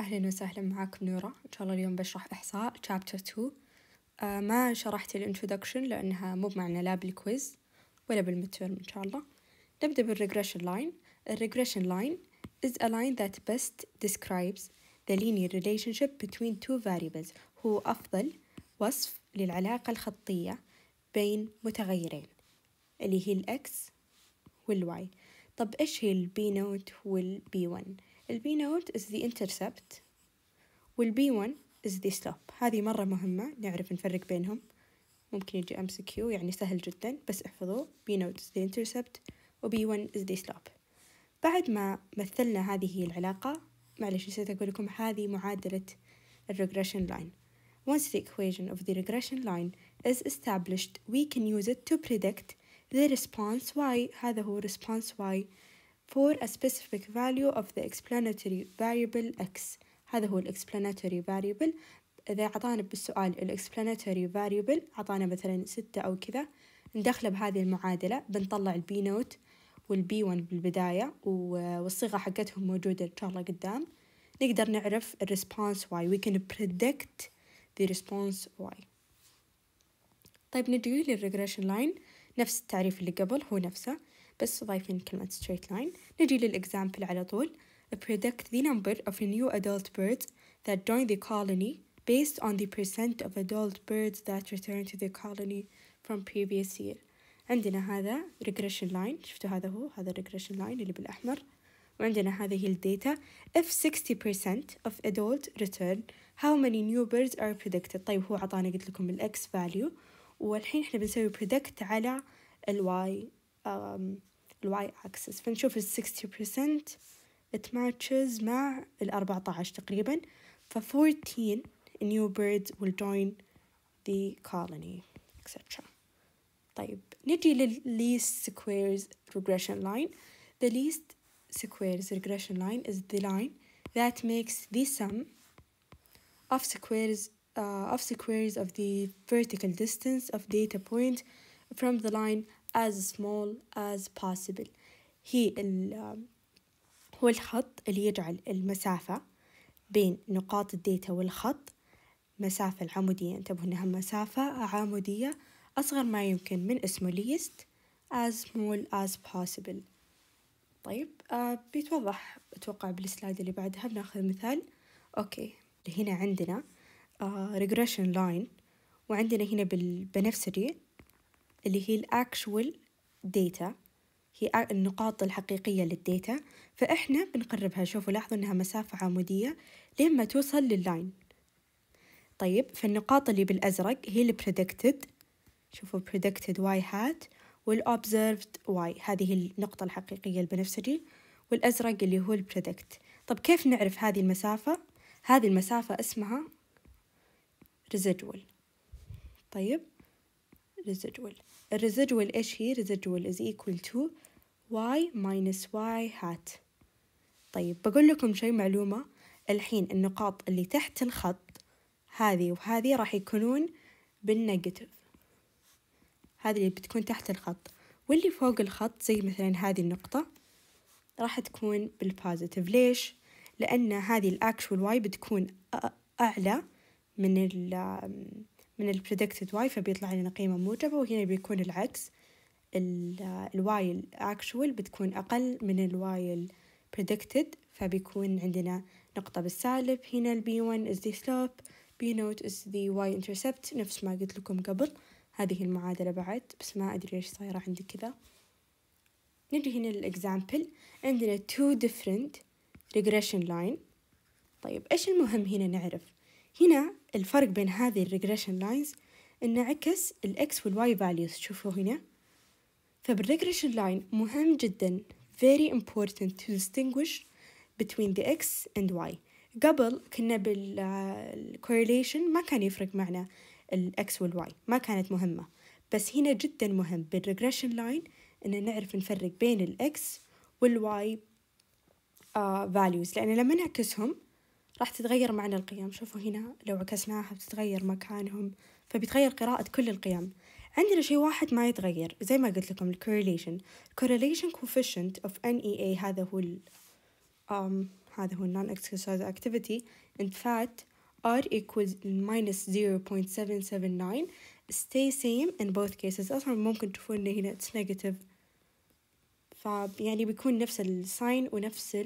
أهلا وسهلا معاكم نورة إن شاء الله اليوم بشرح إحصاء chapter 2 آه ما شرحت الانترودكشن لأنها مو بمعنى لا بالكويز ولا بالمتر إن شاء الله نبدأ بالregression line الregression line is a line that best describes the linear relationship between two variables هو أفضل وصف للعلاقة الخطية بين متغيرين اللي هي الإكس والواي طب إيش هي البي نوت والبي 1 B node is the intercept b 1 is the stop هذه مرة مهمة نعرف نفرق بينهم ممكن يجي MCQ يعني سهل جدا بس احفظوه B node is the intercept و b 1 is the stop بعد ما مثلنا هذه العلاقة معلش نسيت أقول لكم هذه معادلة الريجريشن لاين Once the equation of the regression line is established, we can use it to predict the response y. هذا هو response y for a specific value of the explanatory variable x هذا هو explanatory variable إذا أعطانا بالسؤال explanatory variable أعطانا مثلا ستة أو كذا ندخله بهذه المعادلة بنطلع البي نوت والبي 1 بالبداية والصيغة حقتهم موجودة إن شاء الله قدام نقدر نعرف الريسبونس response y we can predict the response y طيب نجي للريجريشن لاين نفس التعريف اللي قبل هو نفسه بس ضايفين كلمة straight line نجي للإكزامبل على طول predict the number of new adult birds that join the colony based on the percent of adult birds that return to the colony from previous year عندنا هذا regression line شفتوا هذا هو هذا regression line اللي بالأحمر وعندنا هذه الداتا if 60% of adult return how many new birds are predicted طيب هو عطانا قلت لكم ال x value والحين احنا بنسوي predict على ال y Um, الواي اكسس فنشوف الستي بيرسنت تماتشز مع الأربعتاعش تقريبا Fourteen new birds will join the colony etc طيب نجي لل least squares regression line the least squares regression line is the line that makes the sum of squares uh, of squares of the vertical distance of data point from the line as small as possible هي هو الخط اللي يجعل المسافة بين نقاط الداتا والخط مسافة العمودية انتبهوا إنها مسافة عمودية أصغر ما يمكن من اسمه least as small as possible طيب آه بيتوضح أتوقع بالسلايد اللي بعدها بناخذ مثال أوكي هنا عندنا آه regression line وعندنا هنا بالبنفسجي اللي هي الأكشوال داتا هي النقاط الحقيقية للديتا فإحنا بنقربها شوفوا لاحظوا إنها مسافة عمودية لين ما توصل لللاين طيب فالنقاط اللي بالأزرق هي البريدكتد شوفوا predicted y hat والobserved y هذه النقطة الحقيقية البنفسجي والأزرق اللي هو البريدكت طب كيف نعرف هذه المسافة؟ هذه المسافة اسمها residual طيب residual الريزيدوال إيش هي residual is equal to y minus y hat طيب بقول لكم شي معلومة الحين النقاط اللي تحت الخط هذه وهذه راح يكونون بالنيجاتيف هذه اللي بتكون تحت الخط واللي فوق الخط زي مثلا هذه النقطة راح تكون بالبوزيتيف ليش؟ لأن هذه الأكشوال واي بتكون أعلى من ال من ال predicted y فبيطلع لنا قيمة موجبة وهنا بيكون العكس ال y actual بتكون أقل من ال y predicted فبيكون عندنا نقطة بالسالب هنا ال b1 is the slope b note is the y intercept نفس ما قلت لكم قبل هذه المعادلة بعد بس ما أدري ليش صايرة عندي كذا نجي هنا للإكزامبل عندنا two different regression line طيب إيش المهم هنا نعرف هنا الفرق بين هذه الريجريشن لاينز ان عكس الإكس والواي فاليوز شوفوا هنا فبالريجريشن لاين مهم جدا very important to distinguish between the x and y قبل كنا بالcorrelation آه، ما كان يفرق معنا الإكس والواي ما كانت مهمة بس هنا جدا مهم بالريجريشن لاين إن نعرف نفرق بين الإكس والواي آه، فاليوز uh, values. لأن لما نعكسهم راح تتغير معنى القيم شوفوا هنا لو عكسناها بتتغير مكانهم فبيتغير قراءة كل القيم عندنا شيء واحد ما يتغير زي ما قلت لكم الكورليشن correlation coefficient of NEA هذا هو ال um, هذا هو non exercise activity in fact R equals minus 0.779 stay same in both cases أصلا ممكن تشوفون هنا it's negative فيعني بيكون نفس الساين ونفس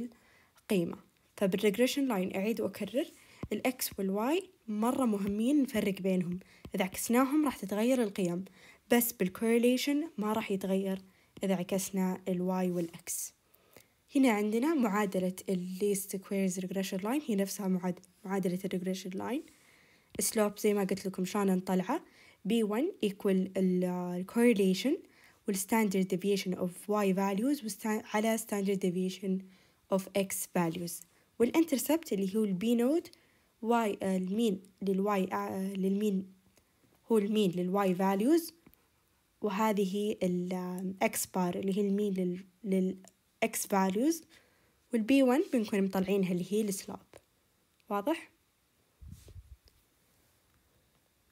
القيمة فبالريجريشن لاين أعيد وأكرر الإكس والواي مرة مهمين نفرق بينهم إذا عكسناهم راح تتغير القيم بس بالكوريليشن ما راح يتغير إذا عكسنا الواي والإكس هنا عندنا معادلة الليست squares ريجريشن لاين هي نفسها معاد... معادلة الريجريشن لاين سلوب زي ما قلت لكم شلون نطلعه B1 equal الـ correlation وال standard deviation of y values على standard deviation of x values والانترسبت اللي هو البينود واي المين آه، للواي آه، للمين هو المين للواي فاليوز وهذه الاكس آه، بار اللي هي المين للاكس فاليوز والبي 1 بنكون مطلعينها اللي هي السلوب واضح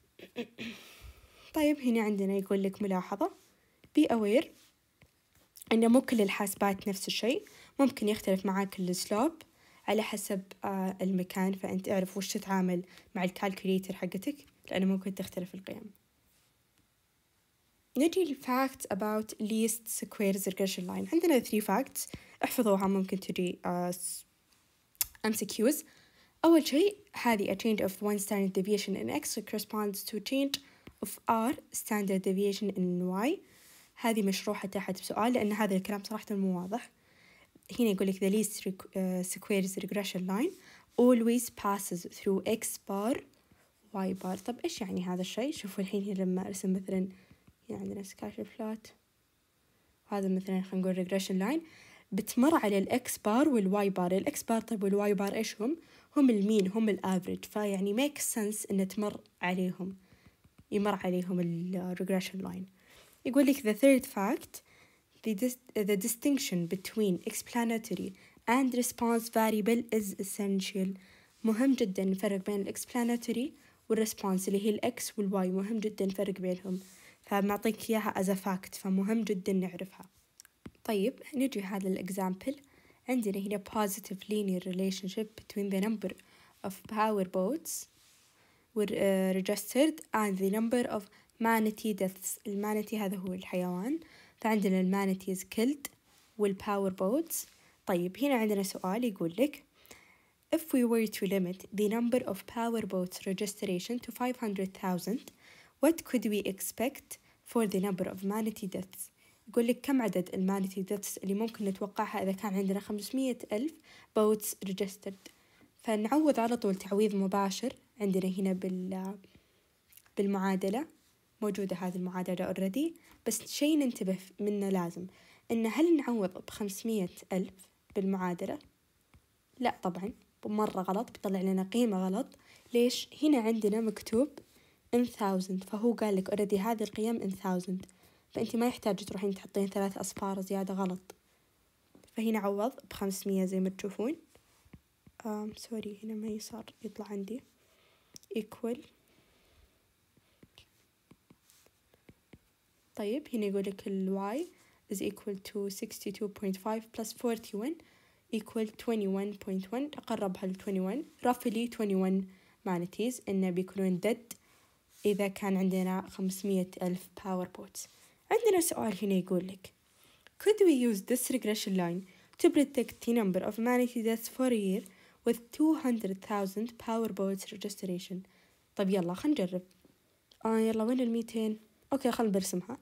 طيب هنا عندنا يقول لك ملاحظة بي أوير أن مو كل الحاسبات نفس الشيء ممكن يختلف معاك السلوب على حسب آه، المكان فأنت اعرف وش تتعامل مع الكالكوليتر حقتك لأنه ممكن تختلف القيم نجي لفاكت about least squares regression line عندنا 3 facts احفظوها ممكن تجي آه، MCQs أول شيء هذه a change of one standard deviation in x corresponds to change of r standard deviation in y هذه مشروحة تحت بسؤال لأن هذا الكلام صراحة مو واضح هنا يقول لك the least squares uh, regression line always passes through x bar y bar طب إيش يعني هذا الشيء شوفوا الحين هنا لما أرسم مثلا هنا عندنا scatter plot هذا مثلا خلينا نقول regression line بتمر على الاكس بار والواي بار الاكس بار طيب والواي بار ايش هم هم المين هم الافريج فيعني ميك سنس ان تمر عليهم يمر عليهم الريجريشن لاين يقول لك the third fact the, dis uh, the distinction between explanatory and response variable is essential مهم جدا نفرق بين الاكسبلاناتوري والريسبونس اللي هي الاكس والواي مهم جدا نفرق بينهم فمعطيك اياها از فاكت فمهم جدا نعرفها طيب نجي هذا الاكزامبل عندنا هنا positive linear relationship between the number of power boats were uh, registered and the number of manatee deaths المانتي هذا هو الحيوان فعندنا المانتيز كلت والباور بوتس طيب هنا عندنا سؤال يقول لك If we were to limit the number of power boats registration to 500,000 what could we expect for the number of manatee deaths يقول لك كم عدد المانتي ديثs اللي ممكن نتوقعها إذا كان عندنا 500 ألف بوتس ريجسترد فنعوض على طول تعويض مباشر عندنا هنا بال بالمعادلة موجودة هذه المعادلة اوريدي بس شي ننتبه منه لازم إن هل نعوض بخمسمية ألف بالمعادلة؟ لا طبعا مرة غلط بيطلع لنا قيمة غلط ليش؟ هنا عندنا مكتوب in thousand فهو قال لك اوريدي هذه القيم in thousand فأنت ما يحتاج تروحين تحطين ثلاث أصفار زيادة غلط فهنا عوض بخمسمية زي ما تشوفون أم سوري هنا ما يصار يطلع عندي equal طيب هنا يقول لك y is equal to 62.5 plus 41 equal 21.1 أقربها ل 21 roughly 21 manatees إنه بيكونون dead إذا كان عندنا 500 ألف power boats عندنا سؤال هنا يقول لك Could we use this regression line to predict the number of manatee deaths for a year with 200,000 power boats registration طب يلا خلينا نجرب آه يلا وين الميتين أوكي خلنا برسمها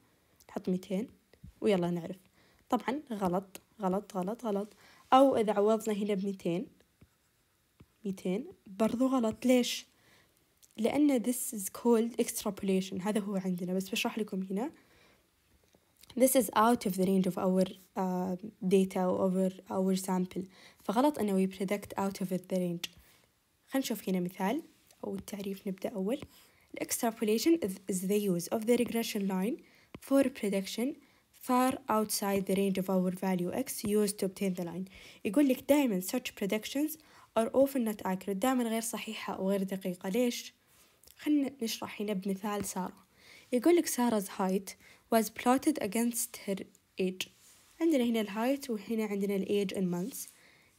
حط ميتين ويلا نعرف طبعا غلط غلط غلط غلط أو إذا عوضنا هنا بميتين ميتين برضو غلط ليش؟ لأن this is called extrapolation هذا هو عندنا بس بشرح لكم هنا This is out of the range of our uh, data or our, our sample فغلط أنه we predict out of the range خلينا نشوف هنا مثال أو التعريف نبدأ أول The extrapolation is the use of the regression line For prediction far outside the range of our value x used to obtain the line يقول لك دائما such predictions are often not accurate دائما غير صحيحة أو غير دقيقة ليش؟ خلنا نشرح هنا بمثال سارة يقول لك سارة's height was plotted against her age عندنا هنا ال height وهنا عندنا ال age in months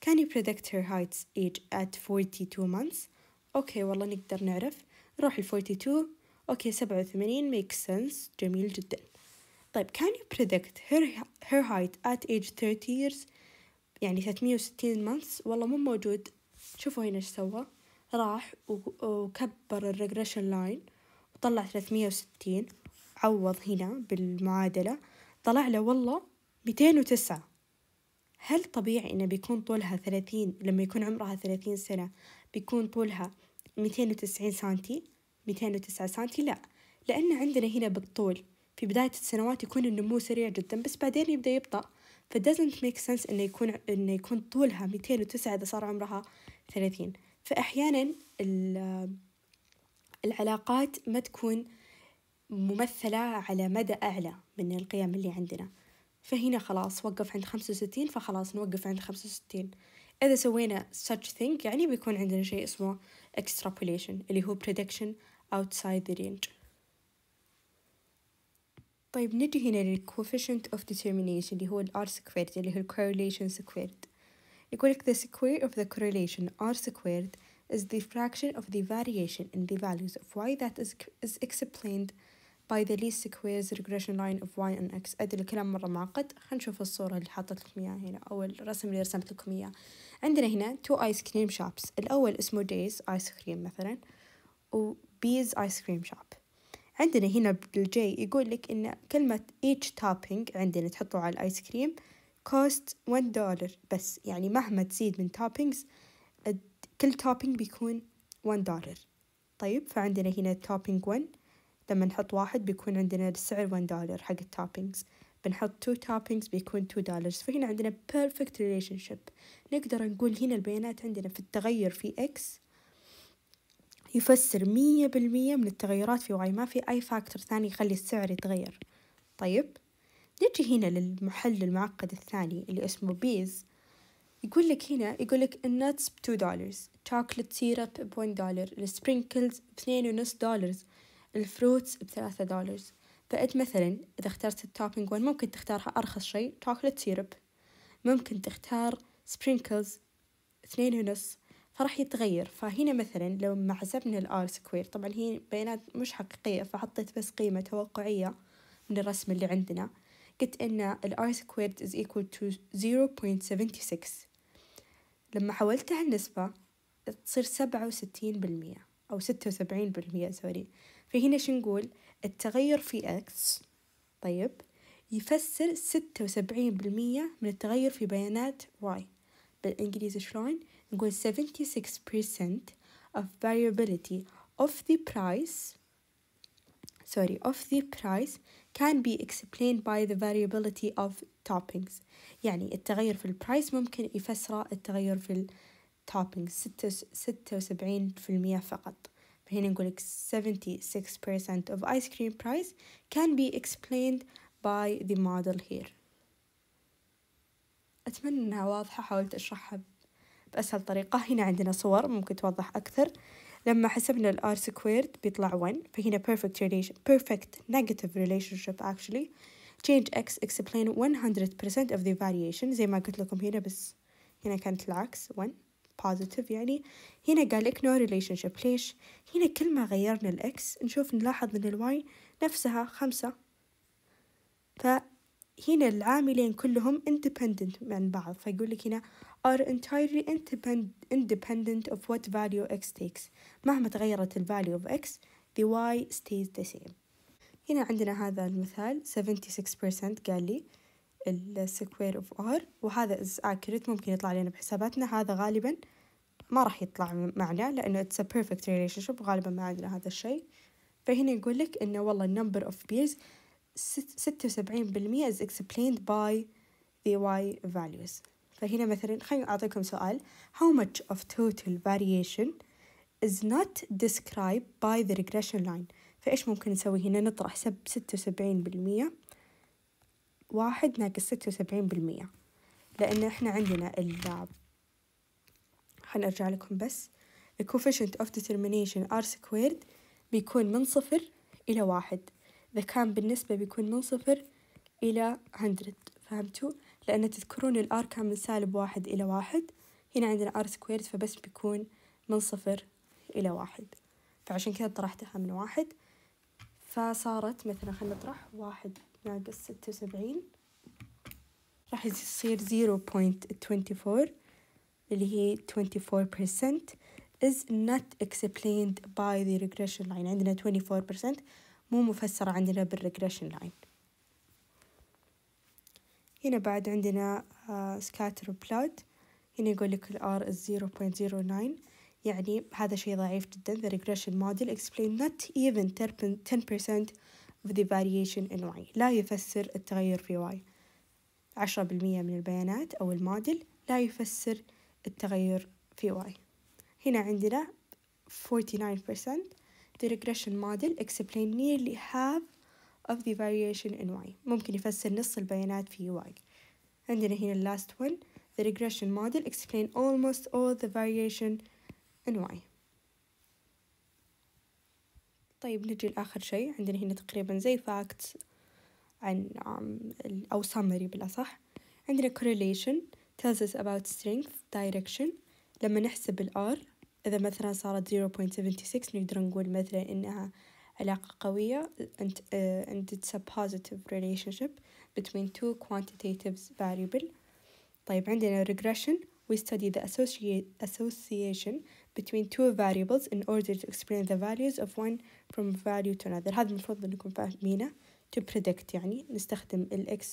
can you predict her height's age at 42 months أوكي والله نقدر نعرف نروح ال 42 أوكي 87 makes sense جميل جداً طيب can you predict her, her height at age 30 years يعني 360 months والله مو موجود شوفوا هنا ايش سوى راح وكبر الريجريشن لاين وطلع 360 عوض هنا بالمعادلة طلع له والله 209 هل طبيعي إنه بيكون طولها 30 لما يكون عمرها 30 سنة بيكون طولها 290 سنتي 209 سنتي لا لأن عندنا هنا بالطول في بداية السنوات يكون النمو سريع جدا بس بعدين يبدأ يبطأ ف doesn't make sense إنه يكون إنه يكون طولها ميتين وتسعة إذا صار عمرها ثلاثين فأحيانا العلاقات ما تكون ممثلة على مدى أعلى من القيم اللي عندنا فهنا خلاص وقف عند خمسة وستين فخلاص نوقف عند خمسة وستين إذا سوينا such thing يعني بيكون عندنا شيء اسمه extrapolation اللي هو prediction outside the range طيب نجي هنا لل coefficient of determination اللي هو ال R squared اللي هو ال correlation squared يقولك the square of the correlation R squared is the fraction of the variation in the values of y that is, is explained by the least squares regression line of y and x أدري الكلام مرة معقد خلينا نشوف الصورة اللي حطيت لكم إياها هنا أو الرسم اللي رسمت لكم إياه عندنا هنا two ice cream shops الأول اسمه days ice cream مثلا و B's ice cream shop عندنا هنا بالجي يقول لك إن كلمة each topping عندنا تحطه على الآيس كريم cost one dollar بس يعني مهما تزيد من toppings كل topping بيكون one dollar طيب فعندنا هنا topping one لما نحط واحد بيكون عندنا السعر one dollar حق toppings بنحط two toppings بيكون two dollars فهنا عندنا perfect relationship نقدر نقول هنا البيانات عندنا في التغير في x يفسر مية بالمية من التغيرات في وعي ما في أي فاكتور ثاني يخلي السعر يتغير طيب نجي هنا للمحل المعقد الثاني اللي اسمه بيز يقول لك هنا يقول لك النتس ب2 دولار شوكلت سيرب بون دولار السبرينكلز ب ونص دولار الفروتس بثلاثة دولار فأنت مثلا إذا اخترت التوبينج وين ممكن تختارها أرخص شيء شوكلت سيرب ممكن تختار سبرينكلز اثنين ونص فراح يتغير فهنا مثلا لو ما حسبنا الار سكوير طبعا هي بيانات مش حقيقية فحطيت بس قيمة توقعية من الرسم اللي عندنا قلت ان الار سكوير is equal to 0.76 لما حولتها النسبة تصير سبعة وستين بالمية أو ستة وسبعين بالمية سوري فهنا شو نقول التغير في x طيب يفسر ستة وسبعين بالمية من التغير في بيانات y بالإنجليزي شلون with 76% of variability of the price sorry of the price can be explained by the variability of toppings يعني التغير في البرايس ممكن يفسر التغير في التوبينج ستة وسبعين في المية فقط فهنا نقولك 76% of ice cream price can be explained by the model here أتمنى أنها واضحة حاولت أشرحها بأسهل طريقة هنا عندنا صور ممكن توضح أكثر لما حسبنا r squared بيطلع 1 فهنا perfect relation perfect negative relationship actually change x explain 100% of the variation زي ما قلت لكم هنا بس هنا كانت العكس 1 positive يعني هنا قال no relationship ليش؟ هنا كل ما غيرنا x نشوف نلاحظ ان y نفسها خمسة ف هنا العاملين كلهم independent من بعض فيقول لك هنا are entirely independent of what value x takes مهما تغيرت ال value of x the y stays the same هنا عندنا هذا المثال 76% قال لي square of r وهذا is accurate ممكن يطلع لنا بحساباتنا هذا غالبا ما راح يطلع معنا لأنه it's a perfect relationship غالبا ما عندنا هذا الشيء فهنا يقول لك إنه والله number of peers ستة وسبعين بالمية is explained by the y values فهنا مثلا خليني أعطيكم سؤال how much of total variation is not described by the regression line فإيش ممكن نسوي هنا نطرح سب ستة وسبعين بالمية واحد ناقص ستة وسبعين بالمية لأن إحنا عندنا ال خليني أرجع لكم بس coefficient of determination r squared بيكون من صفر إلى واحد إذا كان بالنسبة بيكون من صفر إلى هندرد فهمتوا؟ لأن تذكرون الآر كان من سالب واحد إلى واحد هنا عندنا آر سكويرد فبس بيكون من صفر إلى واحد فعشان كذا طرحتها من واحد فصارت مثلا خلينا نطرح واحد ناقص ستة وسبعين راح يصير زيرو بوينت تونتي فور اللي هي twenty فور percent is not explained by the regression line عندنا 24% مو مفسرة عندنا بالريجريشن لاين هنا بعد عندنا سكاتر آه, بلود هنا يقول لك الار is 0.09 يعني هذا شيء ضعيف جدا the regression model explain not even 10% of the variation in y لا يفسر التغير في y 10% من البيانات أو الموديل لا يفسر التغير في y هنا عندنا The regression model explain nearly half of the variation in Y ممكن يفسر نص البيانات في Y عندنا هنا the last one The regression model explain almost all the variation in Y طيب نجي لآخر شيء عندنا هنا تقريبا زي facts عن أو summary بلا صح عندنا correlation tells us about strength direction لما نحسب ال R إذا مثلا صارت 0.76 نقدر نقول مثلا إنها علاقة قوية and, uh, and it's a positive relationship between two quantitative variables طيب عندنا regression we study the association between two variables in order to explain the values of one from value to another هذا المفروض إنكم فاهمينه to predict يعني نستخدم ال x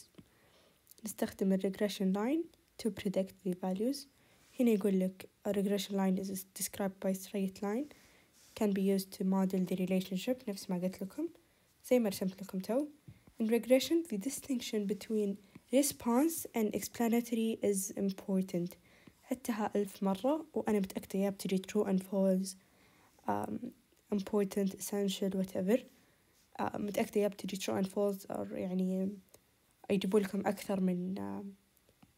نستخدم ال regression line to predict the values هنا يقول لك a regression line is described by straight line can be used to model the relationship نفس ما قلت لكم زي ما رسمت لكم تو in regression the distinction between response and explanatory is important عدتها ألف مرة وأنا متأكدة يا بتجي true and false um, important essential whatever uh, متأكدة يا بتجي true and false or يعني يجيبوا لكم أكثر من uh,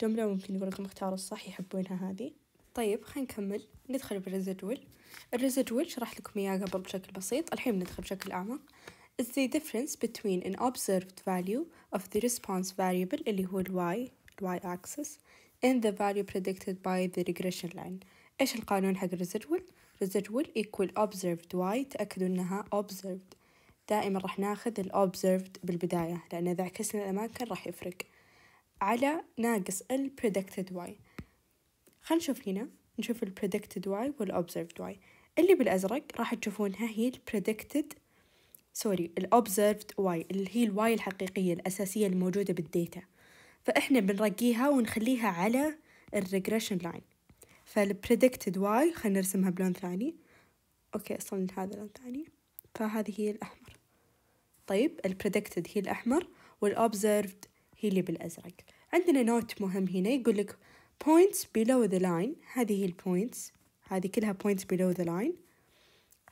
جملة ممكن يقول لكم اختاروا الصح يحبونها هذه طيب خلينا نكمل ندخل بالريزيدوال الريزيدول شرحت لكم إياه قبل بشكل بسيط الحين بندخل بشكل أعمق is the difference between an observed value of the response variable اللي هو ال y y axis and the value predicted by the regression line إيش القانون حق الريزيدول residual equal observed y تأكدوا إنها observed دائما راح ناخذ الobserved بالبداية لأن إذا عكسنا الأماكن راح يفرق على ناقص ال predicted y خلينا نشوف هنا نشوف ال predicted y وال observed y اللي بالأزرق راح تشوفونها هي ال predicted سوري ال observed y اللي هي y الحقيقية الأساسية الموجودة بالديتا فإحنا بنرقيها ونخليها على regression line فال predicted y خلينا نرسمها بلون ثاني أوكي أصلا هذا لون ثاني فهذه هي الأحمر طيب ال predicted هي الأحمر وال observed هي اللي بالأزرق عندنا نوت مهم هنا يقول لك points below the line هذه هي points هذه كلها points below the line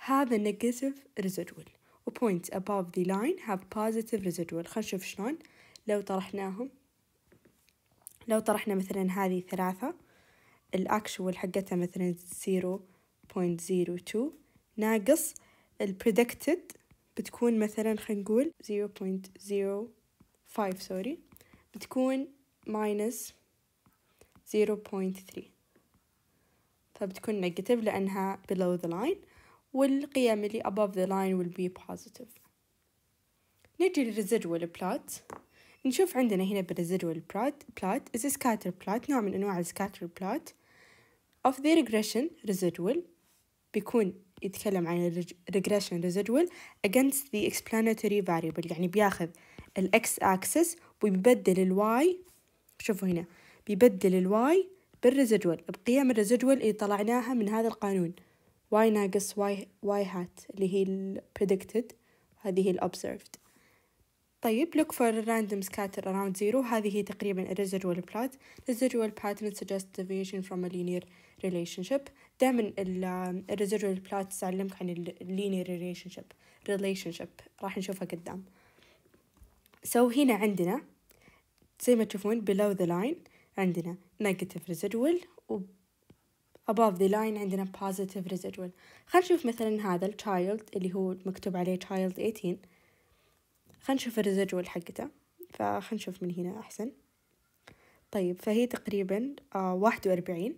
have a negative residual و points above the line have positive residual خلينا نشوف شلون لو طرحناهم لو طرحنا مثلا هذه ثلاثة الأكشوال حقتها مثلا 0.02 ناقص البريدكتد بتكون مثلا خلينا نقول 0.05 سوري بتكون minus 0.3 فبتكون negative لأنها below the line والقيم اللي above the line will be positive نجي للresidual plot نشوف عندنا هنا بالresidual plot plot is a scatter plot نوع من أنواع scatter plot of the regression residual بيكون يتكلم عن regression residual against the explanatory variable يعني بياخذ x axis وبيبدل الواي شوفوا هنا بيبدل الواي بالريزيدوال بقيم الريزيدوال اللي طلعناها من هذا القانون واي ناقص واي واي هات اللي هي ال predicted هذه هي ال observed طيب look for a random scatter around zero هذه هي تقريبا residual plot residual pattern suggests deviation from a linear relationship دائما ال residual plot تعلمك عن ال linear relationship relationship راح نشوفها قدام سو هنا عندنا زي ما تشوفون below the line عندنا negative residual و above the line عندنا positive residual خلينا نشوف مثلا هذا child اللي هو مكتوب عليه child 18 خلينا نشوف الريزيدوال حقته فخلينا نشوف من هنا أحسن طيب فهي تقريبا آه، واحد وأربعين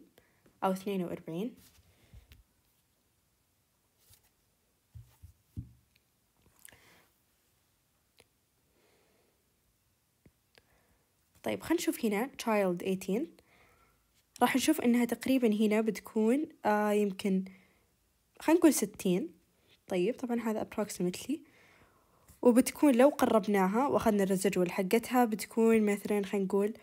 أو اثنين وأربعين طيب خلينا نشوف هنا child 18 راح نشوف إنها تقريبا هنا بتكون آه يمكن خلينا نقول ستين طيب طبعا هذا approximately وبتكون لو قربناها وأخذنا الريزيدوال حقتها بتكون مثلا خلينا نقول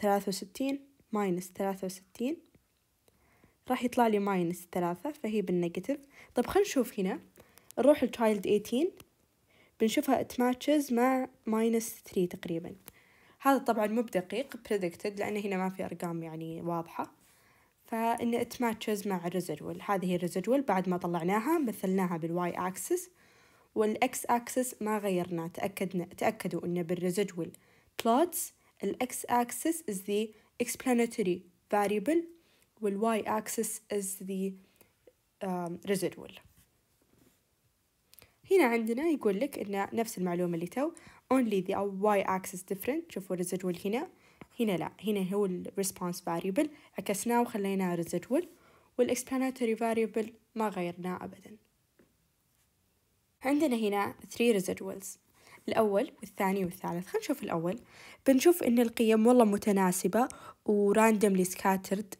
ثلاثة وستين ماينس ثلاثة وستين راح يطلع لي ماينس ثلاثة فهي بالنيجاتيف طيب خلينا نشوف هنا نروح لتشايلد 18 بنشوفها اتماتشز مع ماينس 3 تقريبا هذا طبعا مو بدقيق predicted لأن هنا ما في أرقام يعني واضحة فإن it matches مع الريزيدوال هذه الريزيدوال بعد ما طلعناها مثلناها بالواي أكسس والإكس أكسس ما غيرناه تأكدنا تأكدوا إن بالريزيدوال plots الإكس أكسس is the explanatory variable والواي أكسس is the um, residual هنا عندنا يقول لك إن نفس المعلومة اللي تو only the y axis different شوفوا residual هنا هنا لا هنا هو ال response variable عكسناه وخليناه residual وال explanatory variable ما غيرناه أبدا عندنا هنا 3 residuals الأول والثاني والثالث خلينا نشوف الأول بنشوف إن القيم والله متناسبة و randomly scattered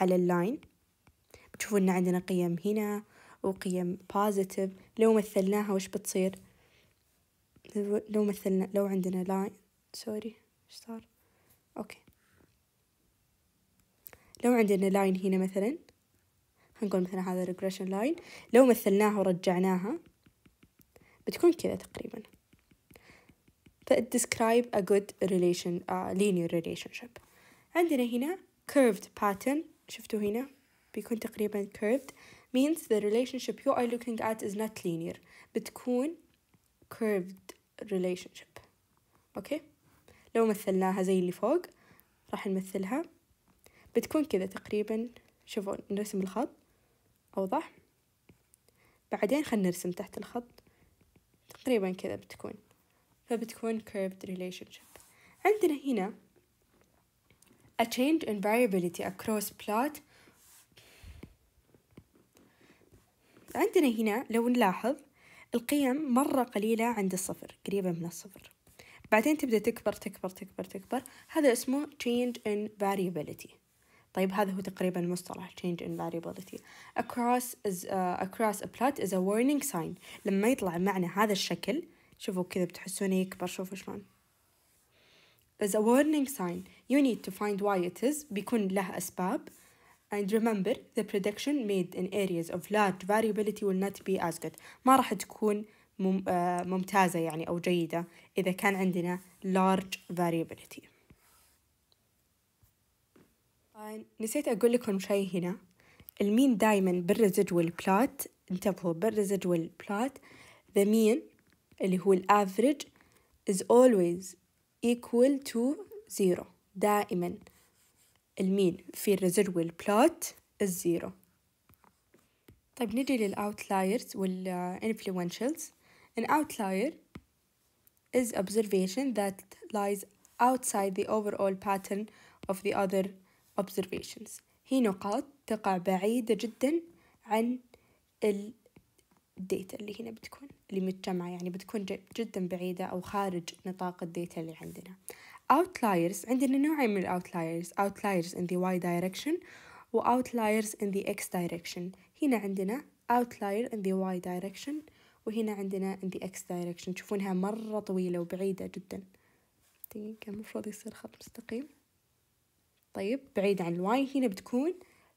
على اللاين بتشوفوا إن عندنا قيم هنا وقيم positive لو مثلناها وش بتصير لو مثلنا لو عندنا لاين سوري ايش صار اوكي لو عندنا لاين هنا مثلا هنقول مثلا هذا ريجريشن لاين لو مثلناها ورجعناها بتكون كذا تقريبا فit describe a good relation uh, linear relationship عندنا هنا curved pattern شفتوا هنا بيكون تقريبا curved means the relationship you are looking at is not linear بتكون curved relationship أوكي لو مثلناها زي اللي فوق راح نمثلها بتكون كذا تقريبا شوفوا نرسم الخط أوضح بعدين خلنا نرسم تحت الخط تقريبا كذا بتكون فبتكون curved relationship عندنا هنا a change in variability across plot عندنا هنا لو نلاحظ القيم مرة قليلة عند الصفر قريبة من الصفر بعدين تبدأ تكبر تكبر تكبر تكبر هذا اسمه change in variability طيب هذا هو تقريبا مصطلح change in variability across is uh, across a plot is a warning sign لما يطلع معنى هذا الشكل شوفوا كذا بتحسونه يكبر شوفوا شلون is a warning sign you need to find why it is بيكون له أسباب And remember, the prediction made in areas of large variability will not be as good. ما راح تكون ممتازة يعني أو جيدة إذا كان عندنا large variability. نسيت أقول لكم شيء هنا المين دايما بالريزيدوال بلات انتبهوا بالريزيدوال بلات the mean اللي هو الافريج is always equal to zero دائما المين في الرزر والبلوت الزيرو طيب نجي للأوتلايرز والإنفلوينشلز An outlier is observation that lies outside the overall pattern of the other observations هي نقاط تقع بعيدة جدا عن الديتا اللي هنا بتكون اللي متجمعة يعني بتكون جدا بعيدة أو خارج نطاق الديتا اللي عندنا outliers عندنا نوعين من الاوتلايرز outliers in the y direction و outliers in the x direction هنا عندنا outlier in the y direction وهنا عندنا in the x direction تشوفونها مرة طويلة وبعيدة جدا كان المفروض يصير خط مستقيم طيب بعيد عن الواي هنا بتكون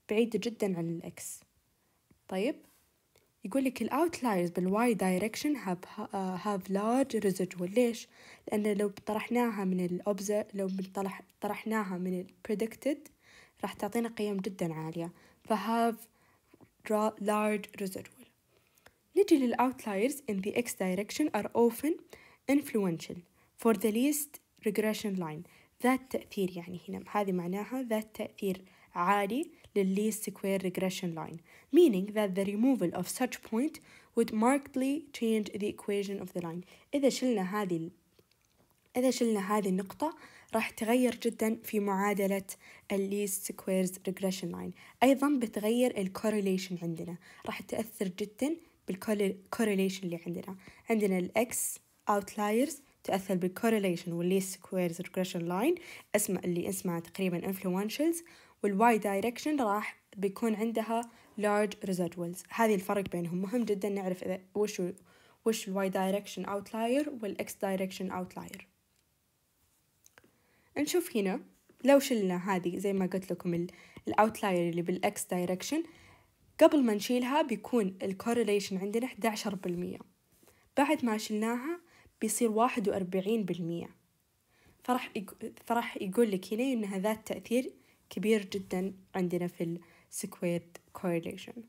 بعيدة جدا عن الإكس طيب يقول لك الاوتلايرز بالواي دايركشن هاف هاف لارج ريزيدوال ليش لان لو طرحناها من الاوبز لو طرح طرحناها من البريدكتد راح تعطينا قيم جدا عاليه فهاف لارج ريزيدوال نجي للاوتلايرز ان ذا اكس دايركشن ار اوفن influential فور ذا ليست ريجريشن لاين ذات تأثير يعني هنا هذه معناها ذات تأثير عالي the least square regression line, meaning that the removal of such point would markedly change the equation of the line. إذا شلنا هذه إذا شلنا هذه النقطة راح تغير جدا في معادلة least squares regression line أيضا بتغير ال correlation عندنا راح تأثر جدا بال correlation اللي عندنا عندنا x outliers تأثر بالcorrelation والleast squares regression line اسمها اللي اسمها تقريبا influentials والواي دايركشن راح بيكون عندها large residuals هذه الفرق بينهم مهم جدا نعرف إذا وش وش الواي دايركشن outlier والاكس دايركشن outlier نشوف هنا لو شلنا هذه زي ما قلت لكم الاوتلاير اللي بالاكس دايركشن قبل ما نشيلها بيكون الكورليشن عندنا 11% بعد ما شلناها بيصير 41% فرح فرح يقول لك هنا انها ذات تاثير كبير جدا عندنا في السكويت correlation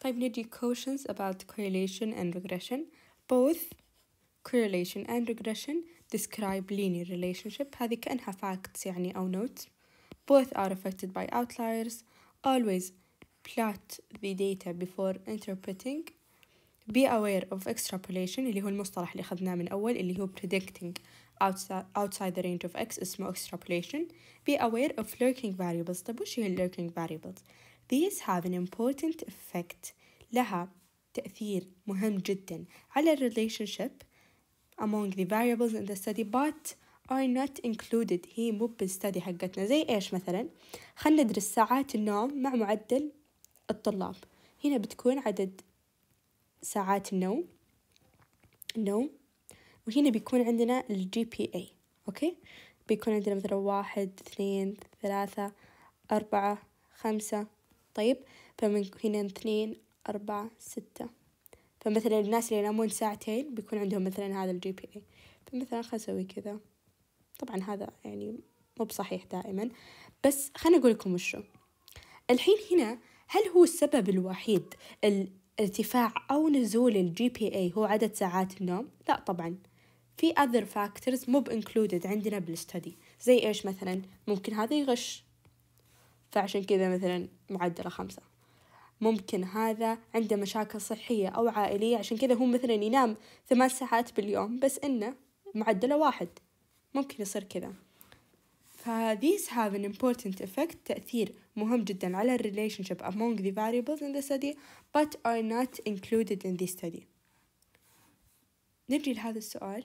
طيب نجي quotients about correlation and regression both correlation and regression describe linear relationship هذه كأنها facts يعني أو notes both are affected by outliers always plot the data before interpreting be aware of extrapolation اللي هو المصطلح اللي أخذناه من أول اللي هو predicting outside the range of x اسمه extrapolation be aware of lurking variables طيب وش هي lurking variables these have an important effect لها تأثير مهم جدا على ال relationship among the variables in the study but are not included هي مو بالستدي حقتنا زي إيش مثلا خلينا ندرس ساعات النوم مع معدل الطلاب هنا بتكون عدد ساعات النوم النوم وهنا بيكون عندنا الجي بي اي اوكي بيكون عندنا مثلا واحد اثنين ثلاثة أربعة خمسة طيب فمن هنا اثنين أربعة ستة فمثلا الناس اللي ينامون ساعتين بيكون عندهم مثلا هذا الجي بي اي فمثلا خل أسوي كذا طبعا هذا يعني مو بصحيح دائما بس خليني أقول لكم وشو الحين هنا هل هو السبب الوحيد ارتفاع أو نزول الـ GPA هو عدد ساعات النوم لا طبعا في other factors مو included عندنا بالستدي زي إيش مثلا ممكن هذا يغش فعشان كذا مثلا معدله خمسة ممكن هذا عنده مشاكل صحية أو عائلية عشان كذا هو مثلا ينام ثمان ساعات باليوم بس إنه معدله واحد ممكن يصير كذا فthese have an important effect تأثير مهم جدا على relationship among the variables in the study but are not included in the study نجي لهذا السؤال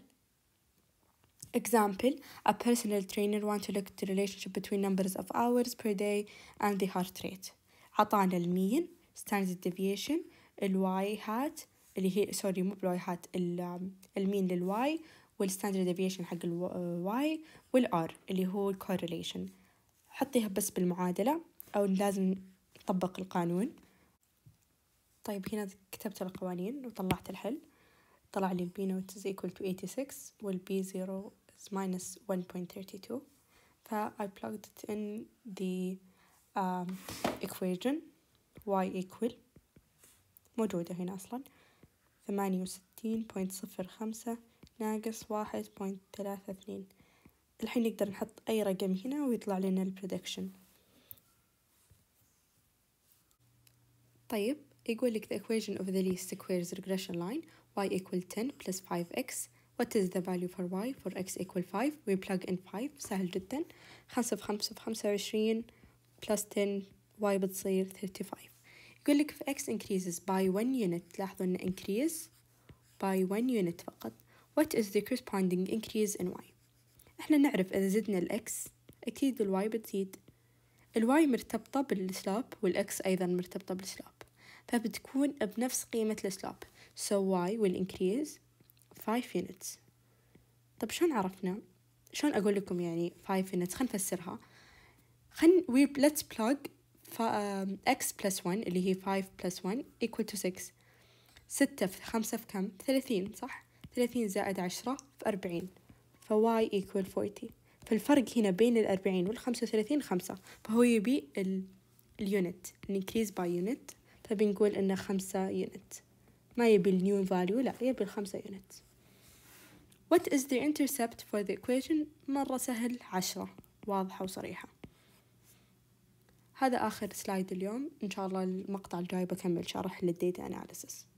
Example, a personal trainer wants to look at the relationship between numbers of hours per day and the heart rate. عطانا المين, standard deviation, الواي hat اللي هي سوري مو بالواي هات المين um، للواي والstandard deviation حق الواي uh، والار اللي هو correlation. حطيها بس بالمعادلة أو لازم نطبق القانون طيب هنا كتبت القوانين وطلعت الحل طلع لي البي نوت is equal to 86 والبي 0 is minus 1.32 ف I plugged it in the um, equation y equal موجودة هنا أصلا ثمانية وستين بوينت صفر خمسة ناقص واحد بوينت ثلاثة اثنين الحين نقدر نحط أي رقم هنا ويطلع لنا البريدكشن طيب يقول لك the equation of the least squares regression line y equal 10 plus 5x what is the value for y for x equal 5 we plug in 5 سهل جدا 5 في 5 في 25 plus 10 y بتصير 35 يقول لك if x increases by 1 unit لاحظوا ان increase by 1 unit فقط what is the corresponding increase in y احنا نعرف اذا زدنا ال x اكيد ال y بتزيد الواي مرتبطة بالسلاب والإكس أيضا مرتبطة بالسلاب فبتكون بنفس قيمة السلاب so y will increase 5 units طب شلون عرفنا؟ شلون أقول لكم يعني 5 units خلينا نفسرها خلينا we let's plug x plus 1 اللي هي 5 plus 1 equal to 6 ستة في خمسة في كم؟ ثلاثين صح؟ ثلاثين زائد عشرة في أربعين y equal 40 فالفرق هنا بين الأربعين والخمسة وثلاثين خمسة فهو يبي اليونت increase باي يونت فبنقول إنه خمسة يونت ما يبي النيو فاليو لا يبي الخمسة يونت What is the intercept for the equation مرة سهل عشرة واضحة وصريحة هذا آخر سلايد اليوم إن شاء الله المقطع الجاي بكمل شرح للديتا أناليسس